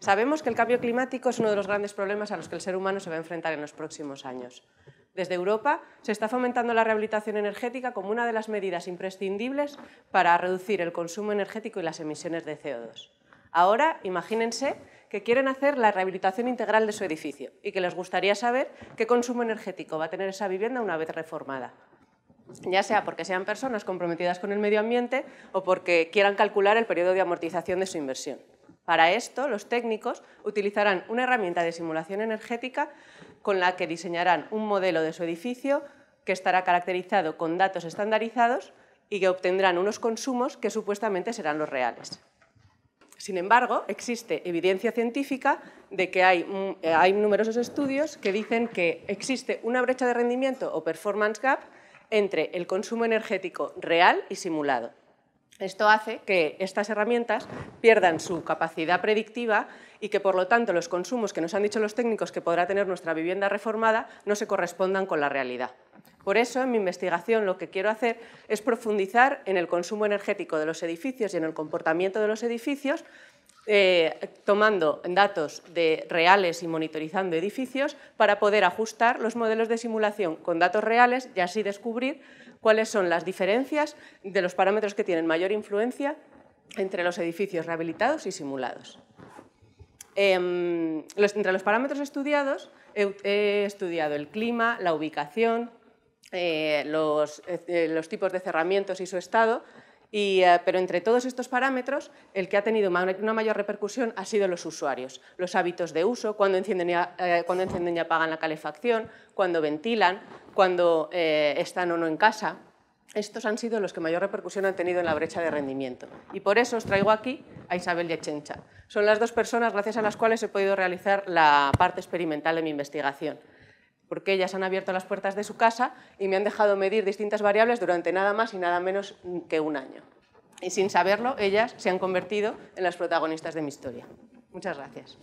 Sabemos que el cambio climático es uno de los grandes problemas a los que el ser humano se va a enfrentar en los próximos años. Desde Europa se está fomentando la rehabilitación energética como una de las medidas imprescindibles para reducir el consumo energético y las emisiones de CO2. Ahora, imagínense que quieren hacer la rehabilitación integral de su edificio y que les gustaría saber qué consumo energético va a tener esa vivienda una vez reformada. Ya sea porque sean personas comprometidas con el medio ambiente o porque quieran calcular el periodo de amortización de su inversión. Para esto, los técnicos utilizarán una herramienta de simulación energética con la que diseñarán un modelo de su edificio que estará caracterizado con datos estandarizados y que obtendrán unos consumos que supuestamente serán los reales. Sin embargo, existe evidencia científica de que hay, hay numerosos estudios que dicen que existe una brecha de rendimiento o performance gap entre el consumo energético real y simulado. Esto hace que estas herramientas pierdan su capacidad predictiva y que, por lo tanto, los consumos que nos han dicho los técnicos que podrá tener nuestra vivienda reformada no se correspondan con la realidad. Por eso, en mi investigación lo que quiero hacer es profundizar en el consumo energético de los edificios y en el comportamiento de los edificios eh, tomando datos de reales y monitorizando edificios para poder ajustar los modelos de simulación con datos reales y así descubrir cuáles son las diferencias de los parámetros que tienen mayor influencia entre los edificios rehabilitados y simulados. Em, entre los parámetros estudiados he, estudiado el clima, la ubicación, eh, los, eh, los tipos de cerramientos y su estado, eh, pero entre todos estos parámetros, el que ha tenido una mayor repercusión ha sido los usuarios, los hábitos de uso, cuando encienden y, eh, apagan la calefacción, cuando ventilan, cuando eh, están o no en casa. Estos han sido los que mayor repercusión han tenido en la brecha de rendimiento. Y por eso os traigo aquí a Isabel y Son las dos personas gracias a las cuales he podido realizar la parte experimental de mi investigación porque ellas han abierto las puertas de su casa y me han dejado medir distintas variables durante nada más y nada menos que un año. Y sin saberlo, ellas se han convertido en las protagonistas de mi historia. Muchas gracias.